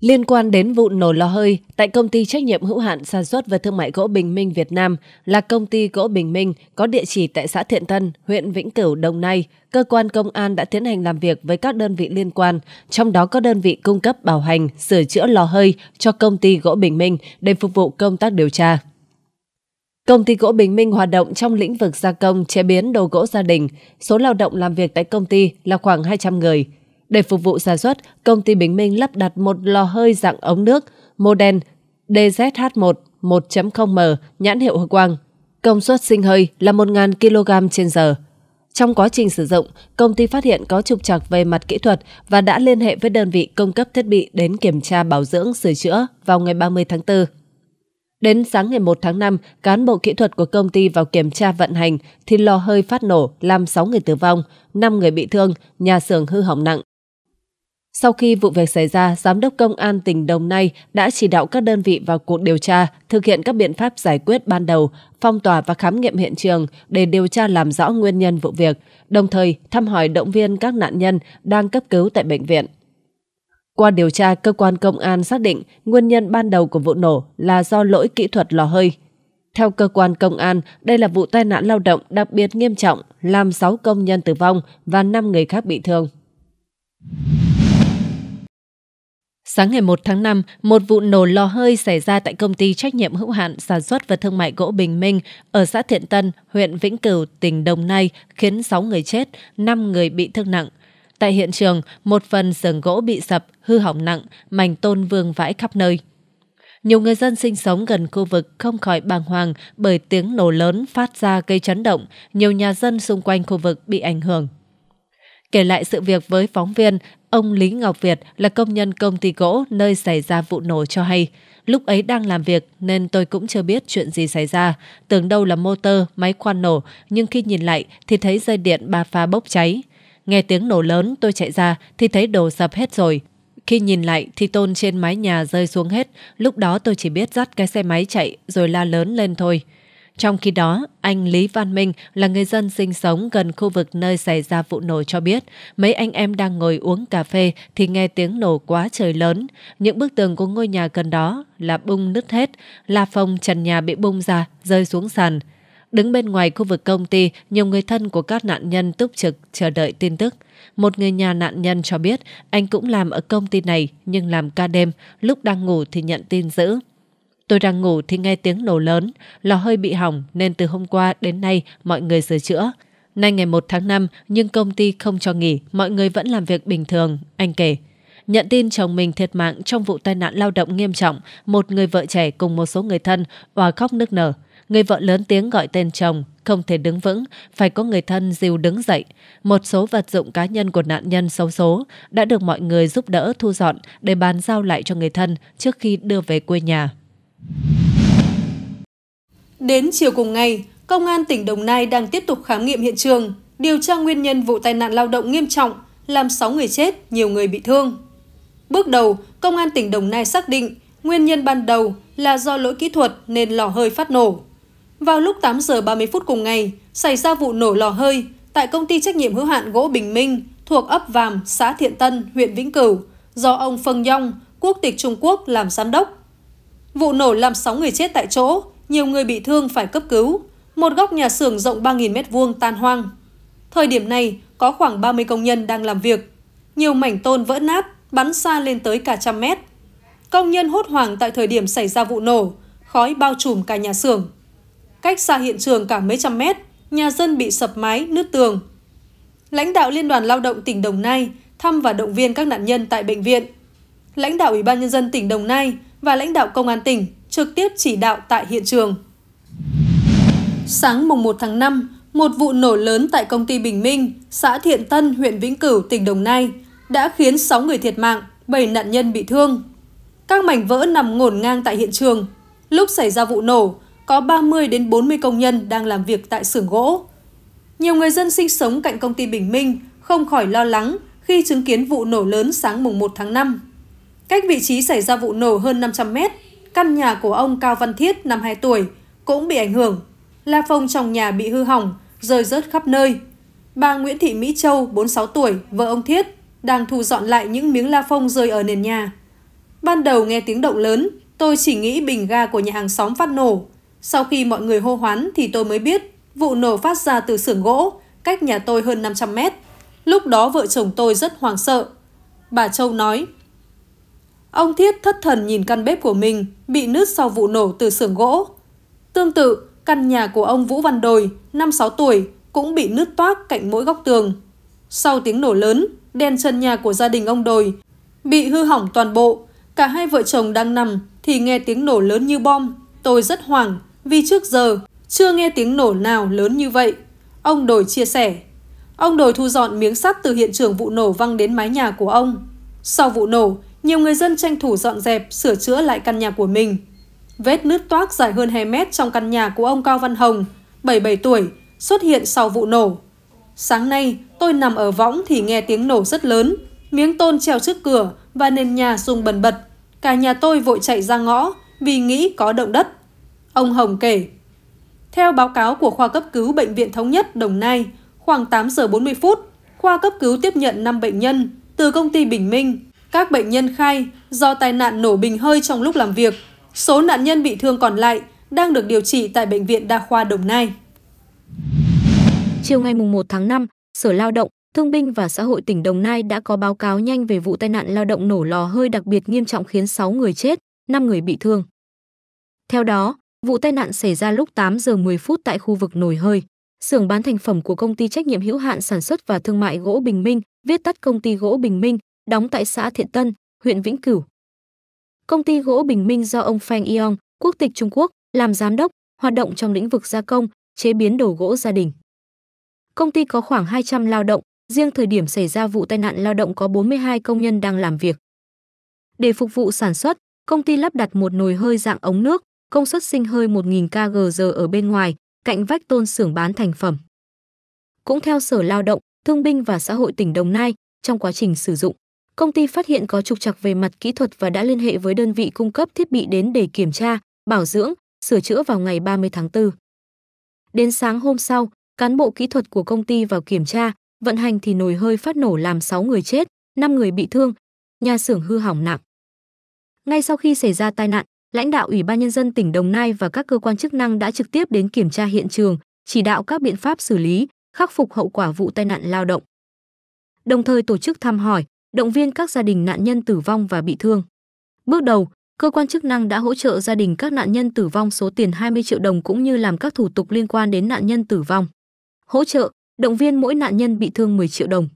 Liên quan đến vụ nổ lò hơi tại công ty trách nhiệm hữu hạn sản xuất và thương mại gỗ Bình Minh Việt Nam là công ty gỗ Bình Minh có địa chỉ tại xã Thiện Tân, huyện Vĩnh Cửu, Đồng Nai, cơ quan công an đã tiến hành làm việc với các đơn vị liên quan, trong đó có đơn vị cung cấp bảo hành, sửa chữa lò hơi cho công ty gỗ Bình Minh để phục vụ công tác điều tra. Công ty gỗ Bình Minh hoạt động trong lĩnh vực gia công chế biến đồ gỗ gia đình. Số lao động làm việc tại công ty là khoảng 200 người. Để phục vụ sản xuất, công ty Bình Minh lắp đặt một lò hơi dạng ống nước model DZH1 1.0M nhãn hiệu Hương Quang. Công suất sinh hơi là 1.000 kg trên giờ. Trong quá trình sử dụng, công ty phát hiện có trục trặc về mặt kỹ thuật và đã liên hệ với đơn vị cung cấp thiết bị đến kiểm tra bảo dưỡng sửa chữa vào ngày 30 tháng 4. Đến sáng ngày 1 tháng 5, cán bộ kỹ thuật của công ty vào kiểm tra vận hành thì lò hơi phát nổ làm 6 người tử vong, 5 người bị thương, nhà xưởng hư hỏng nặng. Sau khi vụ việc xảy ra, Giám đốc Công an tỉnh Đồng Nai đã chỉ đạo các đơn vị vào cuộc điều tra, thực hiện các biện pháp giải quyết ban đầu, phong tỏa và khám nghiệm hiện trường để điều tra làm rõ nguyên nhân vụ việc, đồng thời thăm hỏi động viên các nạn nhân đang cấp cứu tại bệnh viện. Qua điều tra, cơ quan công an xác định nguyên nhân ban đầu của vụ nổ là do lỗi kỹ thuật lò hơi. Theo cơ quan công an, đây là vụ tai nạn lao động đặc biệt nghiêm trọng, làm 6 công nhân tử vong và 5 người khác bị thương. Sáng ngày 1 tháng 5, một vụ nổ lò hơi xảy ra tại công ty trách nhiệm hữu hạn sản xuất và thương mại gỗ Bình Minh ở xã Thiện Tân, huyện Vĩnh Cửu, tỉnh Đồng Nai khiến 6 người chết, 5 người bị thương nặng. Tại hiện trường, một phần sườn gỗ bị sập, hư hỏng nặng, mảnh tôn vương vãi khắp nơi. Nhiều người dân sinh sống gần khu vực không khỏi bàng hoàng bởi tiếng nổ lớn phát ra gây chấn động, nhiều nhà dân xung quanh khu vực bị ảnh hưởng. Kể lại sự việc với phóng viên, ông Lý Ngọc Việt là công nhân công ty gỗ nơi xảy ra vụ nổ cho hay. Lúc ấy đang làm việc nên tôi cũng chưa biết chuyện gì xảy ra. Tưởng đâu là motor, máy khoan nổ, nhưng khi nhìn lại thì thấy dây điện ba pha bốc cháy. Nghe tiếng nổ lớn tôi chạy ra thì thấy đồ sập hết rồi. Khi nhìn lại thì tôn trên mái nhà rơi xuống hết, lúc đó tôi chỉ biết dắt cái xe máy chạy rồi la lớn lên thôi. Trong khi đó, anh Lý Văn Minh là người dân sinh sống gần khu vực nơi xảy ra vụ nổ cho biết, mấy anh em đang ngồi uống cà phê thì nghe tiếng nổ quá trời lớn. Những bức tường của ngôi nhà gần đó là bung nứt hết, la phong trần nhà bị bung ra, rơi xuống sàn. Đứng bên ngoài khu vực công ty, nhiều người thân của các nạn nhân túc trực chờ đợi tin tức. Một người nhà nạn nhân cho biết anh cũng làm ở công ty này nhưng làm ca đêm, lúc đang ngủ thì nhận tin dữ. Tôi đang ngủ thì nghe tiếng nổ lớn, lò hơi bị hỏng nên từ hôm qua đến nay mọi người sửa chữa. Nay ngày 1 tháng 5 nhưng công ty không cho nghỉ, mọi người vẫn làm việc bình thường, anh kể. Nhận tin chồng mình thiệt mạng trong vụ tai nạn lao động nghiêm trọng, một người vợ trẻ cùng một số người thân hòa khóc nức nở. Người vợ lớn tiếng gọi tên chồng, không thể đứng vững, phải có người thân dìu đứng dậy. Một số vật dụng cá nhân của nạn nhân xấu số đã được mọi người giúp đỡ thu dọn để bàn giao lại cho người thân trước khi đưa về quê nhà. Đến chiều cùng ngày, Công an tỉnh Đồng Nai đang tiếp tục khám nghiệm hiện trường, điều tra nguyên nhân vụ tai nạn lao động nghiêm trọng, làm 6 người chết, nhiều người bị thương. Bước đầu, Công an tỉnh Đồng Nai xác định nguyên nhân ban đầu là do lỗi kỹ thuật nên lò hơi phát nổ. Vào lúc 8 giờ 30 phút cùng ngày, xảy ra vụ nổ lò hơi tại công ty trách nhiệm hữu hạn gỗ Bình Minh thuộc ấp Vàm, xã Thiện Tân, huyện Vĩnh Cửu, do ông Phân Dong, quốc tịch Trung Quốc làm giám đốc, Vụ nổ làm 6 người chết tại chỗ, nhiều người bị thương phải cấp cứu. Một góc nhà xưởng rộng 3.000m2 tan hoang. Thời điểm này, có khoảng 30 công nhân đang làm việc. Nhiều mảnh tôn vỡ nát, bắn xa lên tới cả trăm mét. Công nhân hốt hoảng tại thời điểm xảy ra vụ nổ, khói bao trùm cả nhà xưởng. Cách xa hiện trường cả mấy trăm mét, nhà dân bị sập mái, nứt tường. Lãnh đạo Liên đoàn Lao động tỉnh Đồng Nai thăm và động viên các nạn nhân tại bệnh viện. Lãnh đạo Ủy ban Nhân dân tỉnh Đồng Nai và lãnh đạo công an tỉnh trực tiếp chỉ đạo tại hiện trường. Sáng mùng 1 tháng 5, một vụ nổ lớn tại công ty Bình Minh, xã Thiện Tân, huyện Vĩnh Cửu, tỉnh Đồng Nai đã khiến 6 người thiệt mạng, 7 nạn nhân bị thương. Các mảnh vỡ nằm ngổn ngang tại hiện trường. Lúc xảy ra vụ nổ, có 30 đến 40 công nhân đang làm việc tại xưởng gỗ. Nhiều người dân sinh sống cạnh công ty Bình Minh không khỏi lo lắng khi chứng kiến vụ nổ lớn sáng mùng 1 tháng 5. Cách vị trí xảy ra vụ nổ hơn 500 mét, căn nhà của ông Cao Văn Thiết, 52 tuổi, cũng bị ảnh hưởng. La phong trong nhà bị hư hỏng, rơi rớt khắp nơi. Bà Nguyễn Thị Mỹ Châu, 46 tuổi, vợ ông Thiết, đang thu dọn lại những miếng la phong rơi ở nền nhà. Ban đầu nghe tiếng động lớn, tôi chỉ nghĩ bình ga của nhà hàng xóm phát nổ. Sau khi mọi người hô hoán thì tôi mới biết vụ nổ phát ra từ xưởng gỗ, cách nhà tôi hơn 500 mét. Lúc đó vợ chồng tôi rất hoảng sợ. Bà Châu nói, Ông Thiết thất thần nhìn căn bếp của mình bị nứt sau vụ nổ từ xưởng gỗ. Tương tự, căn nhà của ông Vũ Văn Đồi, 56 tuổi, cũng bị nứt toác cạnh mỗi góc tường. Sau tiếng nổ lớn, đèn chân nhà của gia đình ông Đồi bị hư hỏng toàn bộ. Cả hai vợ chồng đang nằm thì nghe tiếng nổ lớn như bom. Tôi rất hoảng vì trước giờ chưa nghe tiếng nổ nào lớn như vậy. Ông Đồi chia sẻ. Ông Đồi thu dọn miếng sắt từ hiện trường vụ nổ văng đến mái nhà của ông. Sau vụ nổ, nhiều người dân tranh thủ dọn dẹp, sửa chữa lại căn nhà của mình. Vết nứt toác dài hơn 2 mét trong căn nhà của ông Cao Văn Hồng, 77 tuổi, xuất hiện sau vụ nổ. Sáng nay, tôi nằm ở võng thì nghe tiếng nổ rất lớn, miếng tôn treo trước cửa và nền nhà rung bần bật. Cả nhà tôi vội chạy ra ngõ vì nghĩ có động đất. Ông Hồng kể, theo báo cáo của khoa cấp cứu Bệnh viện Thống nhất Đồng Nai, khoảng 8 giờ 40 phút, khoa cấp cứu tiếp nhận 5 bệnh nhân từ công ty Bình Minh các bệnh nhân khai do tai nạn nổ bình hơi trong lúc làm việc. Số nạn nhân bị thương còn lại đang được điều trị tại Bệnh viện Đa khoa Đồng Nai. Chiều ngày 1 tháng 5, Sở Lao động, Thương binh và Xã hội tỉnh Đồng Nai đã có báo cáo nhanh về vụ tai nạn lao động nổ lò hơi đặc biệt nghiêm trọng khiến 6 người chết, 5 người bị thương. Theo đó, vụ tai nạn xảy ra lúc 8 giờ 10 phút tại khu vực nổi hơi. Xưởng bán thành phẩm của công ty trách nhiệm hữu hạn sản xuất và thương mại gỗ Bình Minh, viết tắt công ty gỗ Bình Minh, đóng tại xã Thiện Tân, huyện Vĩnh Cửu. Công ty gỗ Bình Minh do ông Feng Yong, quốc tịch Trung Quốc, làm giám đốc, hoạt động trong lĩnh vực gia công, chế biến đồ gỗ gia đình. Công ty có khoảng 200 lao động, riêng thời điểm xảy ra vụ tai nạn lao động có 42 công nhân đang làm việc. Để phục vụ sản xuất, công ty lắp đặt một nồi hơi dạng ống nước, công suất sinh hơi 1.000 kg ở bên ngoài, cạnh vách tôn xưởng bán thành phẩm. Cũng theo Sở Lao động, Thương binh và Xã hội tỉnh Đồng Nai, trong quá trình sử dụng, công ty phát hiện có trục trặc về mặt kỹ thuật và đã liên hệ với đơn vị cung cấp thiết bị đến để kiểm tra, bảo dưỡng, sửa chữa vào ngày 30 tháng 4. Đến sáng hôm sau, cán bộ kỹ thuật của công ty vào kiểm tra, vận hành thì nồi hơi phát nổ làm 6 người chết, 5 người bị thương, nhà xưởng hư hỏng nặng. Ngay sau khi xảy ra tai nạn, lãnh đạo Ủy ban nhân dân tỉnh Đồng Nai và các cơ quan chức năng đã trực tiếp đến kiểm tra hiện trường, chỉ đạo các biện pháp xử lý, khắc phục hậu quả vụ tai nạn lao động. Đồng thời tổ chức thăm hỏi, động viên các gia đình nạn nhân tử vong và bị thương. Bước đầu, cơ quan chức năng đã hỗ trợ gia đình các nạn nhân tử vong số tiền 20 triệu đồng cũng như làm các thủ tục liên quan đến nạn nhân tử vong. Hỗ trợ, động viên mỗi nạn nhân bị thương 10 triệu đồng.